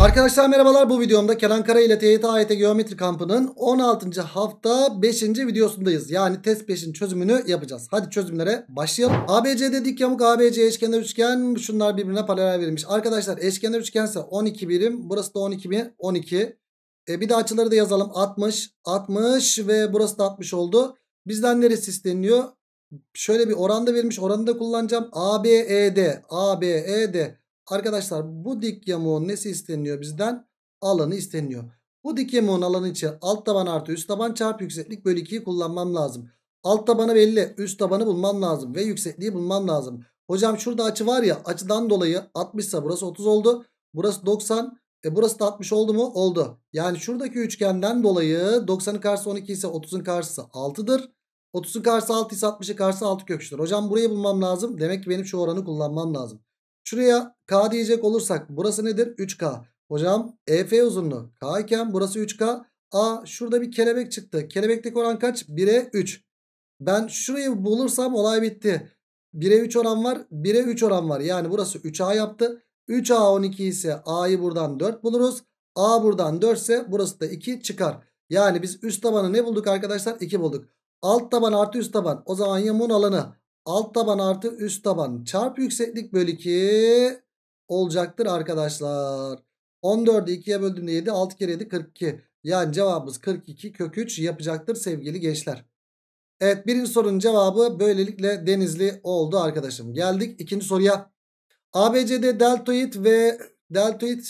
Arkadaşlar merhabalar bu videomda Kenan Kara ile TYT AYT e Geometri Kampı'nın 16. hafta 5. videosundayız. Yani test 5'in çözümünü yapacağız. Hadi çözümlere başlayalım. ABC'de dik yamuk ABC eşkenar üçgen şunlar birbirine paralel verilmiş. Arkadaşlar eşkenar üçgense 12 birim burası da 12 birim 12. E, bir de açıları da yazalım 60 60 ve burası da 60 oldu. Bizden neresi isteniyor? Şöyle bir oranda verilmiş oranı da kullanacağım. ABED ABED Arkadaşlar bu dik yamuğun nesi isteniyor bizden? Alanı isteniyor. Bu dik yamuğun alanı için alt taban artı üst taban çarpı yükseklik bölü 2'yi kullanmam lazım. Alt tabanı belli. Üst tabanı bulmam lazım. Ve yüksekliği bulmam lazım. Hocam şurada açı var ya açıdan dolayı 60 ise burası 30 oldu. Burası 90. E burası da 60 oldu mu? Oldu. Yani şuradaki üçgenden dolayı 90'ın karşısı 12 ise 30'un karşısı 6'dır. 30'un karşısı 6 ise 60'ın karşısı 6 köküçtür. Hocam burayı bulmam lazım. Demek ki benim şu oranı kullanmam lazım. Şuraya K diyecek olursak burası nedir? 3K. Hocam EF uzunluğu K iken burası 3K. A şurada bir kelebek çıktı. Kelebekteki oran kaç? 1'e 3. Ben şurayı bulursam olay bitti. 1'e 3 oran var. 1'e 3 oran var. Yani burası 3A yaptı. 3A 12 ise A'yı buradan 4 buluruz. A buradan 4 ise burası da 2 çıkar. Yani biz üst tabanı ne bulduk arkadaşlar? 2 bulduk. Alt taban artı üst taban. O zaman yamuğun alanı alt taban artı üst taban çarp yükseklik bölü 2 olacaktır arkadaşlar. 14'ü 2'ye böldüğümde 7 6 kere 7 42. Yani cevabımız 42 kök 3 yapacaktır sevgili gençler. Evet birinci sorunun cevabı böylelikle denizli oldu arkadaşım. Geldik ikinci soruya. ABCD deltoid ve deltoid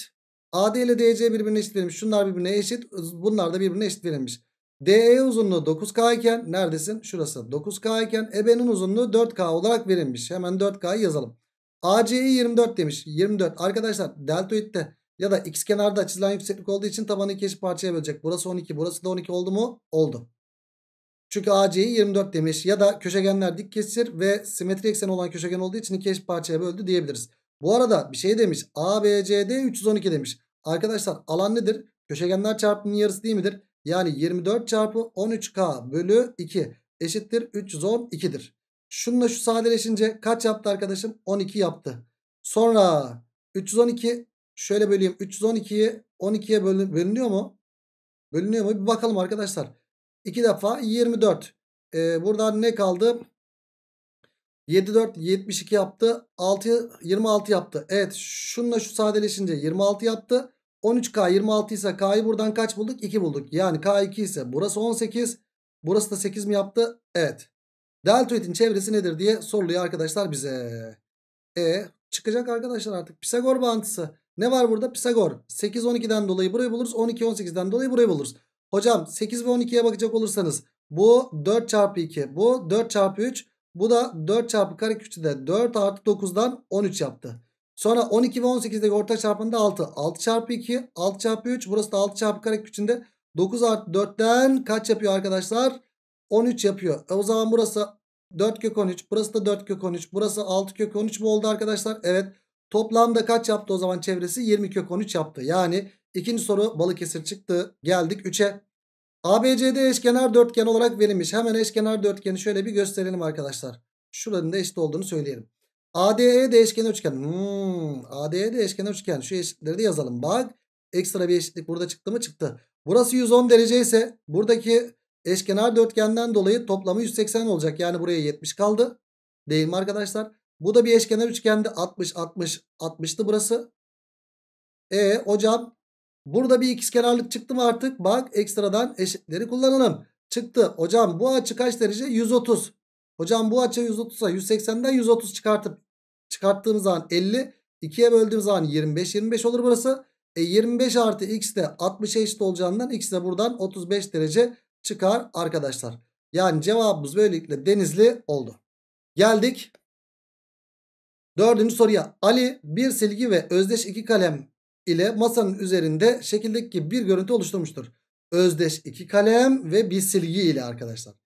AD ile DC birbirine eşit verilmiş. Şunlar birbirine eşit. Bunlar da birbirine eşit verilmiş. DE uzunluğu 9K iken neredesin? Şurası 9K iken EB'nin uzunluğu 4K olarak verilmiş. Hemen 4K'yı yazalım. AC'yi 24 demiş. 24 arkadaşlar deltoid'de ya da x kenarda çizilen yükseklik olduğu için tabanı iki eşit parçaya bölecek. Burası 12 burası da 12 oldu mu? Oldu. Çünkü AC'yi 24 demiş ya da köşegenler dik kesir ve simetri ekseni olan köşegen olduğu için iki eşit parçaya böldü diyebiliriz. Bu arada bir şey demiş ABCD 312 demiş. Arkadaşlar alan nedir? Köşegenler çarpımının yarısı değil midir? Yani 24 çarpı 13K bölü 2 eşittir 312'dir. Şununla şu sadeleşince kaç yaptı arkadaşım? 12 yaptı. Sonra 312 şöyle böleyim. 312'yi 12'ye bölünüyor mu? Bölünüyor mu? Bir bakalım arkadaşlar. 2 defa 24. Ee, buradan ne kaldı? 74, 72 yaptı. 6 26 yaptı. Evet şununla şu sadeleşince 26 yaptı. 13K 26 ise K'yı buradan kaç bulduk? 2 bulduk. Yani K2 ise burası 18. Burası da 8 mi yaptı? Evet. Deltoid'in çevresi nedir diye soruluyor arkadaşlar bize. E çıkacak arkadaşlar artık. Pisagor bağıntısı. Ne var burada? Pisagor. 8 12'den dolayı burayı buluruz. 12 18'den dolayı burayı buluruz. Hocam 8 ve 12'ye bakacak olursanız bu 4 çarpı 2. Bu 4 çarpı 3. Bu da 4 çarpı kare de 4 artı 9'dan 13 yaptı. Sonra 12 ve 18'deki orta çarpımında 6. 6 çarpı 2, 6 çarpı 3. Burası da 6 çarpı kare küçüğünde 9 artı 4'ten kaç yapıyor arkadaşlar? 13 yapıyor. E o zaman burası 4 kök 13. Burası da 4 kök 13. Burası 6 kök 13 mu oldu arkadaşlar? Evet. Toplamda kaç yaptı o zaman çevresi? 20 kök 13 yaptı. Yani ikinci soru Balıkesir çıktı. Geldik 3'e. ABCD eşkenar dörtgen olarak verilmiş. Hemen eşkenar dörtgeni şöyle bir gösterelim arkadaşlar. Şuranın da eşit olduğunu söyleyelim. ADE de eşkenar üçgen. Hmm, ADE de eşkenar üçgen. Şu eşitleri de yazalım. Bak ekstra bir eşitlik burada çıktı mı çıktı. Burası 110 derece ise buradaki eşkenar dörtgenden dolayı toplamı 180 olacak. Yani buraya 70 kaldı. Değil mi arkadaşlar? Bu da bir eşkenar üçgende 60 60 60'tı burası. E hocam burada bir ikizkenarlık çıktı mı artık? Bak ekstradan eşitleri kullanalım. Çıktı. Hocam bu açı kaç derece? 130. Hocam bu açı 130'a 180'den 130 çıkartıp çıkarttığımız zaman 50. 2'ye böldüğümüz zaman 25. 25 olur burası. E 25 artı x de 60 eşit olacağından x de buradan 35 derece çıkar arkadaşlar. Yani cevabımız böylelikle denizli oldu. Geldik. Dördüncü soruya. Ali bir silgi ve özdeş iki kalem ile masanın üzerinde şekildeki bir görüntü oluşturmuştur. Özdeş iki kalem ve bir silgi ile arkadaşlar.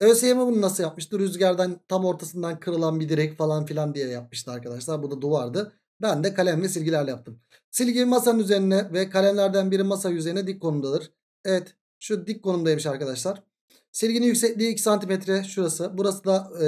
ÖSYM bunu nasıl yapmıştı? Rüzgardan tam ortasından kırılan bir direk falan filan diye yapmıştı arkadaşlar. Bu da duvardı. Ben de kalem ve silgilerle yaptım. Silgi masanın üzerine ve kalemlerden biri masa yüzeyine dik konumdadır. Evet şu dik konumdaymış arkadaşlar. Silginin yüksekliği 2 cm şurası. Burası da e,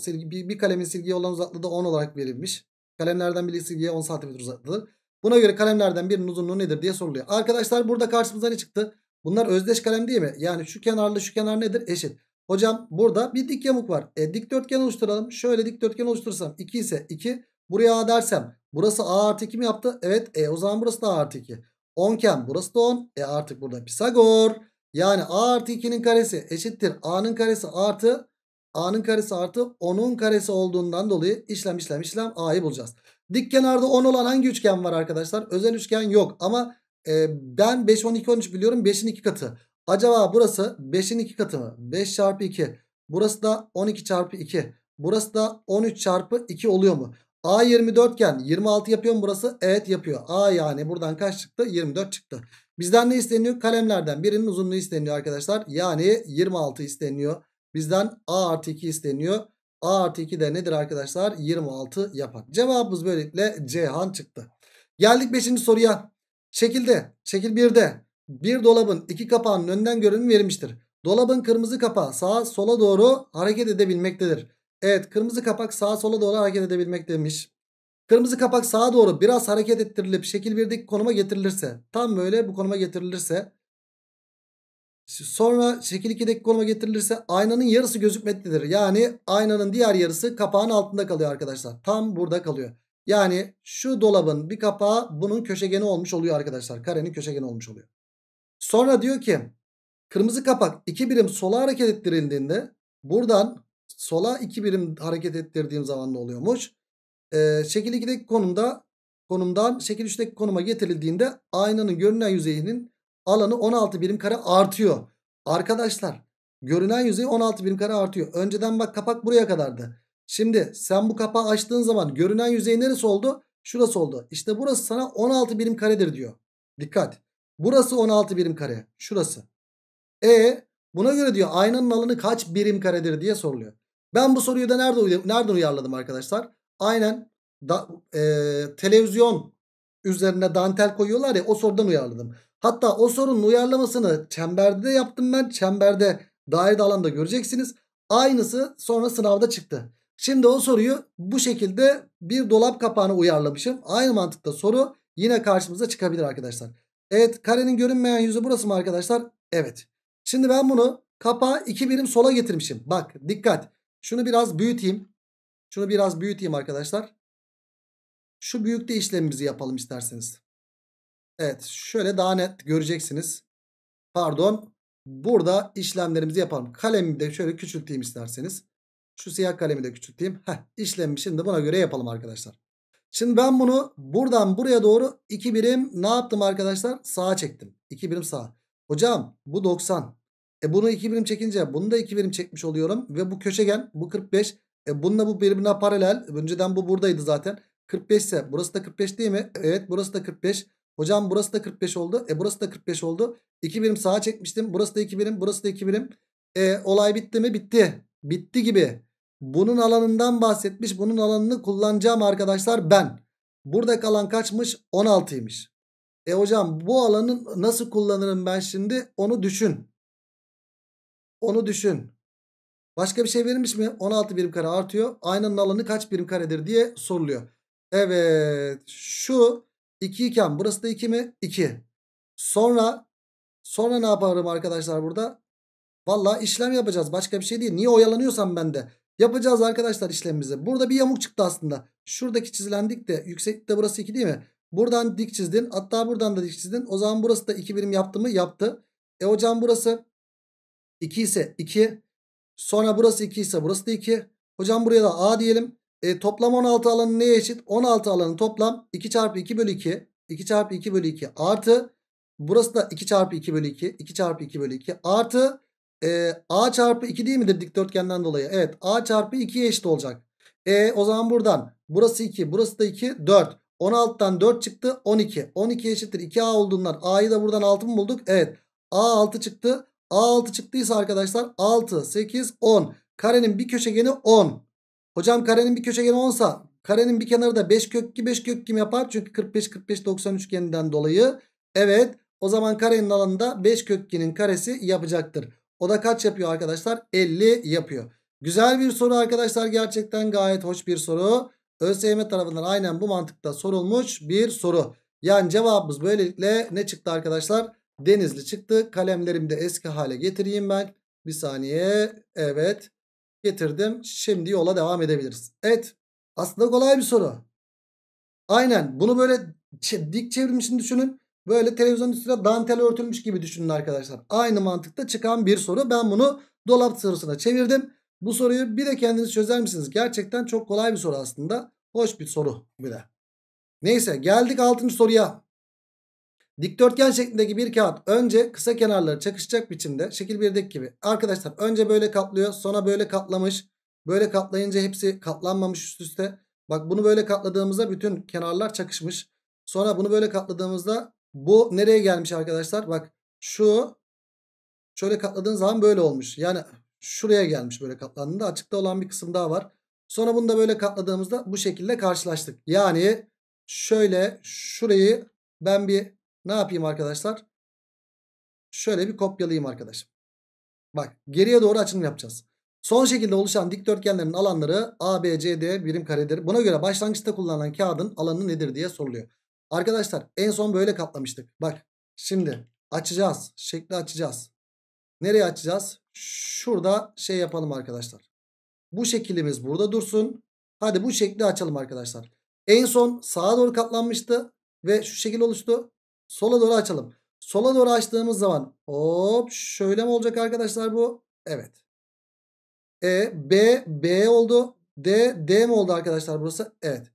silgi, bir, bir kalemin silgiye olan uzaklığı da 10 olarak verilmiş. Kalemlerden biri silgiye 10 cm uzaklığı. Buna göre kalemlerden birinin uzunluğu nedir diye soruluyor. Arkadaşlar burada karşımıza ne çıktı? Bunlar özdeş kalem değil mi? Yani şu kenarla şu kenar nedir? Eşit. Hocam burada bir dik yamuk var. E, dikdörtgen oluşturalım. Şöyle dikdörtgen oluştursam 2 ise 2. Buraya A dersem burası A artı 2 mi yaptı? Evet e, o zaman burası da A artı 2. 10 ken, burası da 10. E artık burada Pisagor. Yani A artı 2'nin karesi eşittir. A'nın karesi artı A'nın karesi artı 10'un karesi olduğundan dolayı işlem işlem işlem A'yı bulacağız. Dik kenarda 10 olan hangi üçgen var arkadaşlar? Özel üçgen yok ama e, ben 5, 10, 2, 13 biliyorum. 5'in 2 katı. Acaba burası 5'in 2 katı mı? 5 çarpı 2. Burası da 12 çarpı 2. Burası da 13 çarpı 2 oluyor mu? A 24 iken 26 yapıyor mu burası? Evet yapıyor. A yani buradan kaç çıktı? 24 çıktı. Bizden ne isteniyor? Kalemlerden birinin uzunluğu isteniyor arkadaşlar. Yani 26 isteniyor. Bizden A artı 2 isteniyor. A artı 2 de nedir arkadaşlar? 26 yapar. Cevabımız böylelikle C han çıktı. Geldik 5. soruya. Şekilde, şekil 1'de bir dolabın iki kapağının önden görünümü verilmiştir. Dolabın kırmızı kapağı sağa sola doğru hareket edebilmektedir. Evet kırmızı kapak sağa sola doğru hareket edebilmektedir. Kırmızı kapak sağa doğru biraz hareket ettirilip şekil 1'deki konuma getirilirse tam böyle bu konuma getirilirse sonra şekil 2'deki konuma getirilirse aynanın yarısı gözükmektedir. Yani aynanın diğer yarısı kapağın altında kalıyor arkadaşlar. Tam burada kalıyor. Yani şu dolabın bir kapağı bunun köşegeni olmuş oluyor arkadaşlar. Karenin köşegeni olmuş oluyor. Sonra diyor ki kırmızı kapak 2 birim sola hareket ettirildiğinde buradan sola 2 birim hareket ettirdiğim zaman ne oluyormuş? Ee, şekil 2'deki konumda konumdan şekil 3'teki konuma getirildiğinde aynanın görünen yüzeyinin alanı 16 birim kare artıyor. Arkadaşlar görünen yüzey 16 birim kare artıyor. Önceden bak kapak buraya kadardı. Şimdi sen bu kapağı açtığın zaman görünen yüzey neresi oldu? Şurası oldu. İşte burası sana 16 birim karedir diyor. Dikkat. Burası 16 birim kare. Şurası. E buna göre diyor aynanın alanı kaç birim karedir diye soruluyor. Ben bu soruyu da nerede, nereden uyarladım arkadaşlar? Aynen da, e, televizyon üzerine dantel koyuyorlar ya o sorudan uyarladım. Hatta o sorunun uyarlamasını çemberde de yaptım ben. Çemberde dairede alanda göreceksiniz. Aynısı sonra sınavda çıktı. Şimdi o soruyu bu şekilde bir dolap kapağına uyarlamışım. Aynı mantıkta soru yine karşımıza çıkabilir arkadaşlar. Evet karenin görünmeyen yüzü burası mı arkadaşlar? Evet. Şimdi ben bunu kapağı 2 birim sola getirmişim. Bak dikkat. Şunu biraz büyüteyim. Şunu biraz büyüteyim arkadaşlar. Şu büyükte işlemimizi yapalım isterseniz. Evet şöyle daha net göreceksiniz. Pardon. Burada işlemlerimizi yapalım. Kalemi de şöyle küçülteyim isterseniz. Şu siyah kalemi de küçülteyim. Heh, işlemi şimdi buna göre yapalım arkadaşlar. Şimdi ben bunu buradan buraya doğru 2 birim ne yaptım arkadaşlar? Sağa çektim. 2 birim sağa. Hocam bu 90. E bunu 2 birim çekince bunu da 2 birim çekmiş oluyorum. Ve bu köşegen bu 45. E bununla bu birbirine paralel. Önceden bu buradaydı zaten. 45 ise burası da 45 değil mi? Evet burası da 45. Hocam burası da 45 oldu. E burası da 45 oldu. 2 birim sağa çekmiştim. Burası da 2 birim. Burası da 2 birim. E olay bitti mi? Bitti. Bitti gibi. Bunun alanından bahsetmiş. Bunun alanını kullanacağım arkadaşlar ben. Burada kalan kaçmış? 16'ymış. E hocam bu alanı nasıl kullanırım ben şimdi? Onu düşün. Onu düşün. Başka bir şey verilmiş mi? 16 birim kare artıyor. Aynanın alanı kaç birim karedir diye soruluyor. Evet. Şu 2 iken burası da 2 mi? 2. Sonra sonra ne yaparım arkadaşlar burada? Valla işlem yapacağız. Başka bir şey değil. Niye oyalanıyorsam ben de. Yapacağız arkadaşlar işlemimizi. Burada bir yamuk çıktı aslında. Şuradaki çizilen de yükseklik de burası 2 değil mi? Buradan dik çizdin. Hatta buradan da dik çizdin. O zaman burası da 2 birim yaptı mı? Yaptı. E hocam burası 2 ise 2. Sonra burası 2 ise burası da 2. Hocam buraya da A diyelim. E, toplam 16 alanı neye eşit? 16 alanı toplam 2 çarpı 2 bölü 2. 2 çarpı 2 bölü 2 artı. Burası da 2 çarpı 2 bölü 2. 2 çarpı 2 bölü 2 artı e, a çarpı 2 değil midir dikdörtgenden dolayı? Evet a çarpı 2'ye eşit olacak. E o zaman buradan burası 2 burası da 2 4. 16'dan 4 çıktı 12. 12 eşittir 2a olduğundan a'yı da buradan 6 mı bulduk? Evet a 6 çıktı. A 6 çıktıysa arkadaşlar 6 8 10. Karenin bir köşegeni 10. Hocam karenin bir köşegeni 10 sa karenin bir kenarı da 5 kök 2 5 kök kim yapar? Çünkü 45 45 90 üçgeninden dolayı. Evet o zaman karenin alanında 5 kök 2'nin karesi yapacaktır. O da kaç yapıyor arkadaşlar? 50 yapıyor. Güzel bir soru arkadaşlar. Gerçekten gayet hoş bir soru. ÖSYM tarafından aynen bu mantıkta sorulmuş bir soru. Yani cevabımız böylelikle ne çıktı arkadaşlar? Denizli çıktı. Kalemlerimi de eski hale getireyim ben. Bir saniye. Evet. Getirdim. Şimdi yola devam edebiliriz. Evet. Aslında kolay bir soru. Aynen. Bunu böyle dik çevrilmişini düşünün. Böyle televizyon üstüne dantel örtülmüş gibi düşünün arkadaşlar. Aynı mantıkta çıkan bir soru. Ben bunu dolap sorusuna çevirdim. Bu soruyu bir de kendiniz çözer misiniz? Gerçekten çok kolay bir soru aslında. Hoş bir soru bir de. Neyse geldik 6. soruya. Dikdörtgen şeklindeki bir kağıt önce kısa kenarları çakışacak biçimde şekil 1'deki gibi. Arkadaşlar önce böyle katlıyor sonra böyle katlamış. Böyle katlayınca hepsi katlanmamış üst üste. Bak bunu böyle katladığımızda bütün kenarlar çakışmış. Sonra bunu böyle katladığımızda bu nereye gelmiş arkadaşlar? Bak şu şöyle katladığın zaman böyle olmuş. Yani şuraya gelmiş böyle katlandığında. Açıkta olan bir kısım daha var. Sonra bunu da böyle katladığımızda bu şekilde karşılaştık. Yani şöyle şurayı ben bir ne yapayım arkadaşlar? Şöyle bir kopyalayayım arkadaşım. Bak geriye doğru açılım yapacağız. Son şekilde oluşan dikdörtgenlerin alanları A, B, C, D birim karedir. Buna göre başlangıçta kullanılan kağıdın alanı nedir diye soruluyor. Arkadaşlar en son böyle katlamıştık. Bak şimdi açacağız. Şekli açacağız. Nereye açacağız? Şurada şey yapalım arkadaşlar. Bu şekilimiz burada dursun. Hadi bu şekli açalım arkadaşlar. En son sağa doğru katlanmıştı. Ve şu şekil oluştu. Sola doğru açalım. Sola doğru açtığımız zaman hop şöyle mi olacak arkadaşlar bu? Evet. E, B, B oldu. D, D mi oldu arkadaşlar burası? Evet.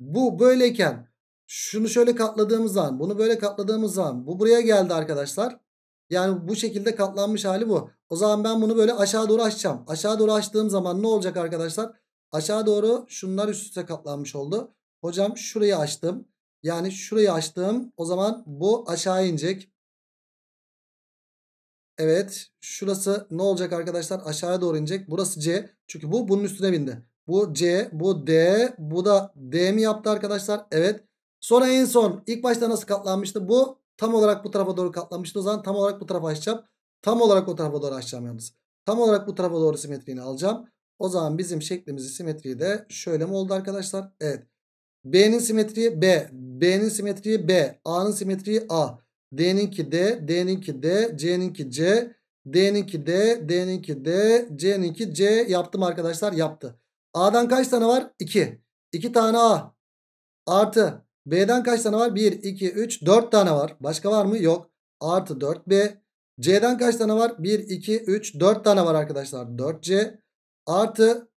Bu böyleyken şunu şöyle katladığımız zaman bunu böyle katladığımız zaman bu buraya geldi arkadaşlar. Yani bu şekilde katlanmış hali bu. O zaman ben bunu böyle aşağı doğru açacağım. Aşağı doğru açtığım zaman ne olacak arkadaşlar? Aşağı doğru şunlar üst üste katlanmış oldu. Hocam şurayı açtım. Yani şurayı açtım. O zaman bu aşağı inecek. Evet. Şurası ne olacak arkadaşlar? Aşağıya doğru inecek. Burası C. Çünkü bu bunun üstüne bindi. Bu C, bu D, bu da D mi yaptı arkadaşlar? Evet. Sonra en son ilk başta nasıl katlanmıştı? Bu tam olarak bu tarafa doğru katlanmıştı. O zaman tam olarak bu tarafa açacağım. Tam olarak o tarafa doğru açacağım yalnız. Tam olarak bu tarafa doğru simetriğini alacağım. O zaman bizim şeklimizi simetriği de şöyle mi oldu arkadaşlar? Evet. B'nin simetriği B. B'nin simetriği B. A'nın simetriği A. D'ninki D. D'ninki D. C'ninki C. D'ninki D. D'ninki D. C'ninki C. Yaptım arkadaşlar yaptı. A'dan kaç tane var? 2. 2 tane A. Artı B'den kaç tane var? 1, 2, 3, 4 tane var. Başka var mı? Yok. Artı 4B. C'den kaç tane var? 1, 2, 3, 4 tane var arkadaşlar. 4C. Artı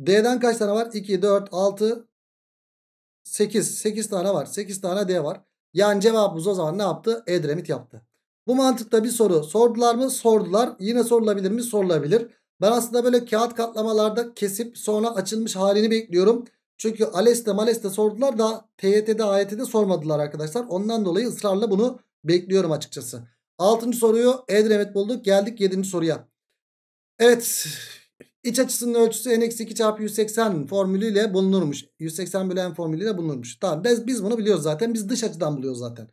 D'den kaç tane var? 2, 4, 6, 8. 8 tane var. 8 tane D var. Yani cevabımız o zaman ne yaptı? Edremit yaptı. Bu mantıkta bir soru sordular mı? Sordular. Yine sorulabilir mi? Sorulabilir. Ben aslında böyle kağıt katlamalarda kesip sonra açılmış halini bekliyorum. Çünkü ALES'te MALES'te sordular da TYT'de AYT'de sormadılar arkadaşlar. Ondan dolayı ısrarla bunu bekliyorum açıkçası. Altıncı soruyu Edremet bulduk. Geldik yedinci soruya. Evet İç açısının ölçüsü n-2 çarpı 180 formülüyle bulunurmuş. 180 bölü n formülüyle bulunurmuş. Tamam biz, biz bunu biliyoruz zaten. Biz dış açıdan buluyoruz zaten.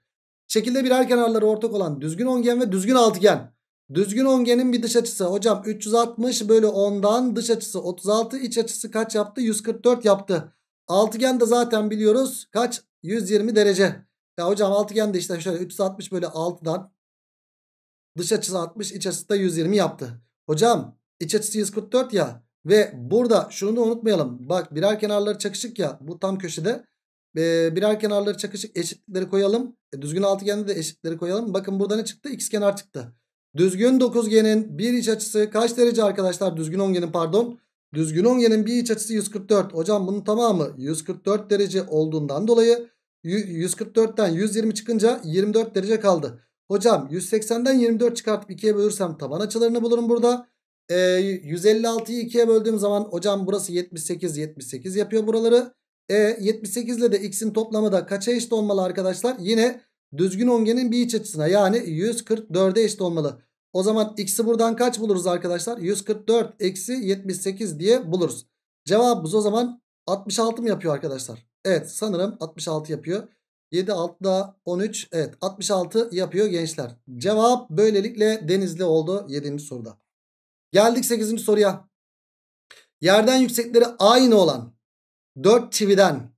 Şekilde birer kenarları ortak olan düzgün ongen ve düzgün altıgen. Düzgün ongenin bir dış açısı hocam 360 bölü 10'dan dış açısı 36 iç açısı kaç yaptı? 144 yaptı. Altıgen de zaten biliyoruz. Kaç? 120 derece. Ya hocam altıgen de işte şöyle 360 böyle 6'dan dış açısı 60 iç açısı da 120 yaptı. Hocam iç açısı 144 ya ve burada şunu da unutmayalım. Bak birer kenarları çakışık ya bu tam köşede. Ee, birer kenarları çakışık eşitleri koyalım. E, düzgün altıgende de eşitleri koyalım. Bakın burada ne çıktı? X kenar çıktı. Düzgün 9 dokuzgenin bir iç açısı kaç derece arkadaşlar? Düzgün 10 ongenin pardon. Düzgün ongenin bir iç açısı 144. Hocam bunun tamamı 144 derece olduğundan dolayı 144'ten 120 çıkınca 24 derece kaldı. Hocam 180'den 24 çıkartıp 2'ye bölürsem taban açılarını bulurum burada. E, 156'yı 2'ye böldüğüm zaman hocam burası 78 78 yapıyor buraları. E, 78 ile de x'in toplamı da kaça eşit olmalı arkadaşlar? Yine düzgün ongenin bir iç açısına yani 144'e eşit olmalı. O zaman x'i buradan kaç buluruz arkadaşlar? 144 eksi 78 diye buluruz. Cevabımız o zaman 66 mı yapıyor arkadaşlar? Evet sanırım 66 yapıyor. 7 6'da 13 evet 66 yapıyor gençler. Cevap böylelikle Denizli oldu 7. soruda. Geldik 8. soruya. Yerden yüksekleri aynı olan 4 çividen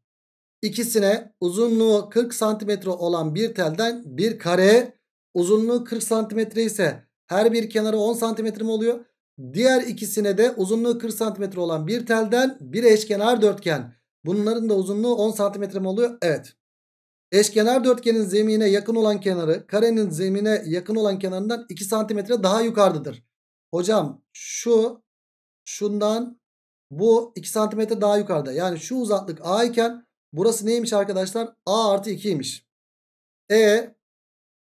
ikisine uzunluğu 40 santimetre olan bir telden bir kare uzunluğu 40 santimetre ise her bir kenarı 10 mi oluyor. Diğer ikisine de uzunluğu 40 santimetre olan bir telden bir eşkenar dörtgen. Bunların da uzunluğu 10 santimetre oluyor? Evet. Eşkenar dörtgenin zemine yakın olan kenarı karenin zemine yakın olan kenarından 2 santimetre daha yukarıdadır. Hocam şu şundan bu 2 santimetre daha yukarıda. Yani şu uzaklık A iken burası neymiş arkadaşlar? A artı 2'ymiş. E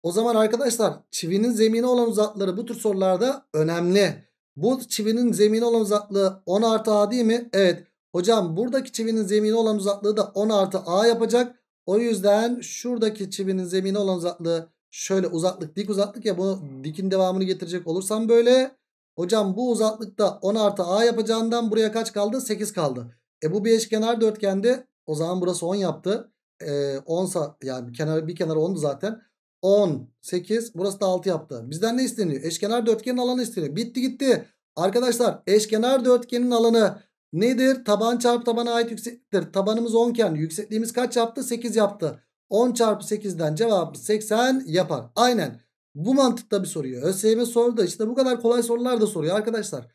o zaman arkadaşlar çivinin zemini olan uzakları bu tür sorularda önemli. Bu çivinin zemini olan uzaklığı 10 artı a değil mi? Evet. Hocam buradaki çivinin zemini olan uzaklığı da 10 artı a yapacak. O yüzden şuradaki çivinin zemini olan uzaklığı şöyle uzaklık dik uzaklık ya Bu dikin devamını getirecek olursam böyle. Hocam bu uzaklıkta 10 artı a yapacağından buraya kaç kaldı? 8 kaldı. E bu bir eşkenar dörtgende o zaman burası 10 yaptı. E, 10 yani kenar, bir kenarı 10'du zaten. 10, 8. Burası da 6 yaptı. Bizden ne isteniyor? Eşkenar dörtgenin alanı isteniyor. Bitti gitti. Arkadaşlar eşkenar dörtgenin alanı nedir? Taban çarpı tabana ait yüksekliktir. Tabanımız 10 iken yüksekliğimiz kaç yaptı? 8 yaptı. 10 çarpı 8'den cevabı 80 yapar. Aynen. Bu mantıkta bir soruyu. ÖSYM soru da işte bu kadar kolay sorular da soruyor arkadaşlar.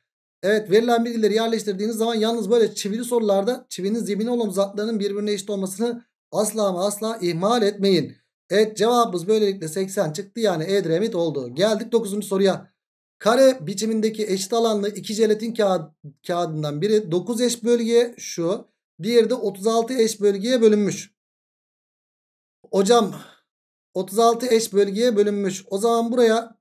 Evet verilen bilgileri yerleştirdiğiniz zaman yalnız böyle çivili sorularda çivinin zemini olan uzaklarının birbirine eşit olmasını asla ama asla ihmal etmeyin. Evet cevabımız böylelikle 80 çıktı. Yani Edremit oldu. Geldik 9. soruya. Kare biçimindeki eşit alanlı iki jelatin kağıt, kağıdından biri 9 eş bölgeye şu. Diğeri de 36 eş bölgeye bölünmüş. Hocam 36 eş bölgeye bölünmüş. O zaman buraya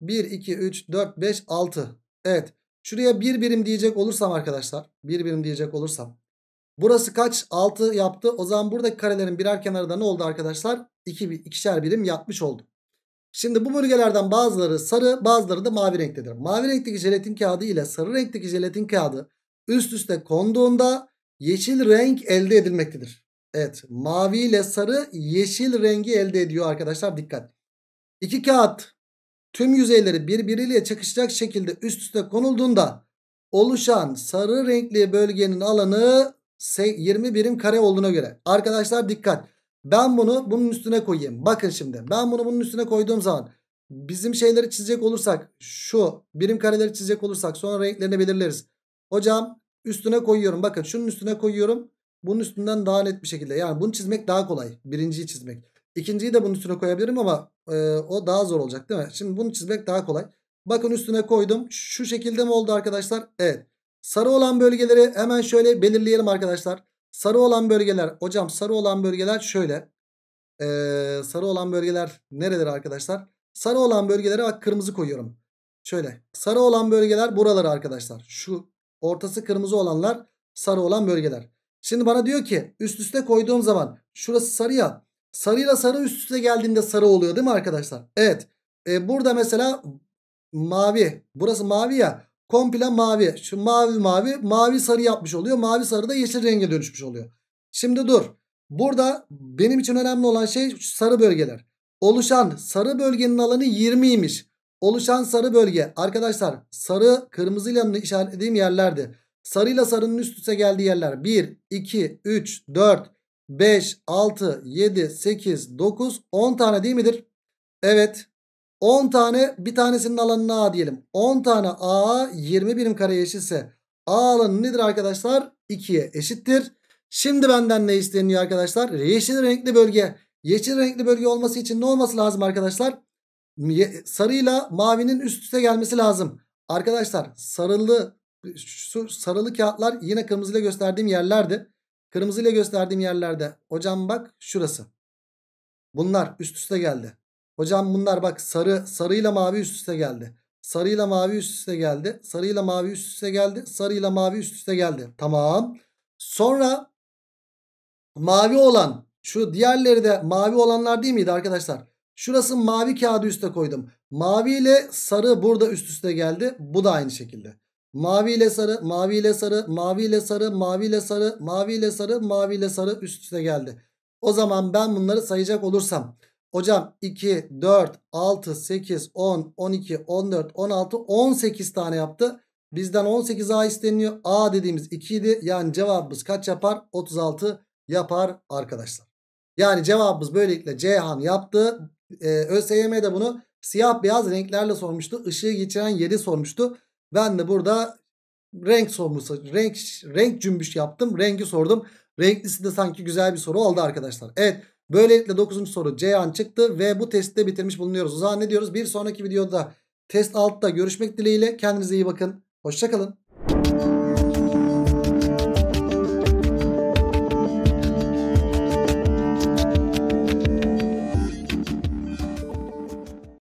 1, 2, 3, 4, 5, 6. Evet. Şuraya bir birim diyecek olursam arkadaşlar. Bir birim diyecek olursam. Burası kaç? 6 yaptı. O zaman buradaki karelerin birer kenarı da ne oldu arkadaşlar? 2 iki, ikişer birim yapmış oldu. Şimdi bu bölgelerden bazıları sarı bazıları da mavi renktedir. Mavi renkteki jelatin kağıdı ile sarı renkteki jelatin kağıdı üst üste konduğunda yeşil renk elde edilmektedir. Evet mavi ile sarı yeşil rengi elde ediyor arkadaşlar dikkat. İki kağıt tüm yüzeyleri birbiriyle çakışacak şekilde üst üste konulduğunda oluşan sarı renkli bölgenin alanı 20 birim kare olduğuna göre. Arkadaşlar dikkat. Ben bunu bunun üstüne koyayım. Bakın şimdi ben bunu bunun üstüne koyduğum zaman bizim şeyleri çizecek olursak şu birim kareleri çizecek olursak sonra renklerini belirleriz. Hocam üstüne koyuyorum. Bakın şunun üstüne koyuyorum. Bunun üstünden daha net bir şekilde. Yani bunu çizmek daha kolay. Birinciyi çizmek. İkinciyi de bunun üstüne koyabilirim ama e, o daha zor olacak değil mi? Şimdi bunu çizmek daha kolay. Bakın üstüne koydum. Şu şekilde mi oldu arkadaşlar? Evet. Sarı olan bölgeleri hemen şöyle belirleyelim arkadaşlar. Sarı olan bölgeler hocam sarı olan bölgeler şöyle. Ee, sarı olan bölgeler nereleri arkadaşlar? Sarı olan bölgelere bak kırmızı koyuyorum. Şöyle sarı olan bölgeler buraları arkadaşlar. Şu ortası kırmızı olanlar sarı olan bölgeler. Şimdi bana diyor ki üst üste koyduğum zaman şurası sarı ya. Sarıyla sarı üst üste geldiğinde sarı oluyor değil mi arkadaşlar? Evet. E, burada mesela mavi. Burası mavi ya komple mavi. Şu mavi mavi mavi sarı yapmış oluyor. Mavi sarı da yeşil renge dönüşmüş oluyor. Şimdi dur. Burada benim için önemli olan şey sarı bölgeler. Oluşan sarı bölgenin alanı 20'ymiş. Oluşan sarı bölge arkadaşlar sarı kırmızıyla işaretlediğim yerlerdi. Sarıyla sarının üst üste geldiği yerler 1, 2, 3, 4, 5, 6, 7, 8, 9, 10 tane değil midir? Evet 10 tane bir tanesinin alanına A diyelim. 10 tane A 20 birim kareye eşitse A alanı nedir arkadaşlar? 2'ye eşittir. Şimdi benden ne isteniyor arkadaşlar? Yeşil renkli bölge. Yeşil renkli bölge olması için ne olması lazım arkadaşlar? Sarıyla mavinin üst üste gelmesi lazım. Arkadaşlar sarılı şu sarılı kağıtlar yine kırmızıyla gösterdiğim yerlerdi. Kırmızıyla gösterdiğim yerlerde hocam bak şurası. Bunlar üst üste geldi. Hocam bunlar bak sarı sarıyla mavi üst üste geldi. Sarıyla mavi üst üste geldi. Sarıyla mavi üst üste geldi. Sarıyla mavi üst üste geldi. Tamam. Sonra mavi olan şu diğerleri de mavi olanlar değil miydi arkadaşlar? Şurası mavi kağıdı üste koydum. Mavi ile sarı burada üst üste geldi. Bu da aynı şekilde. Mavi ile sarı, mavi ile sarı, mavi ile sarı, mavi ile sarı, mavi ile sarı, mavi ile sarı üst üste geldi. O zaman ben bunları sayacak olursam Hocam 2, 4, 6, 8, 10, 12, 14, 16, 18 tane yaptı. Bizden 18A isteniyor. A dediğimiz 2 idi. Yani cevabımız kaç yapar? 36 yapar arkadaşlar. Yani cevabımız böylelikle Ceyhan yaptı. Ee, ÖSYM'de bunu siyah beyaz renklerle sormuştu. Işığı geçiren yeri sormuştu. Ben de burada renk sorması, renk, renk cümbüş yaptım. Rengi sordum. Renklisi de sanki güzel bir soru oldu arkadaşlar. Evet. Böylelikle 9. soru Ceyhan çıktı ve bu testi de bitirmiş bulunuyoruz. O zaman ne diyoruz? Bir sonraki videoda test altta görüşmek dileğiyle. Kendinize iyi bakın. Hoşçakalın.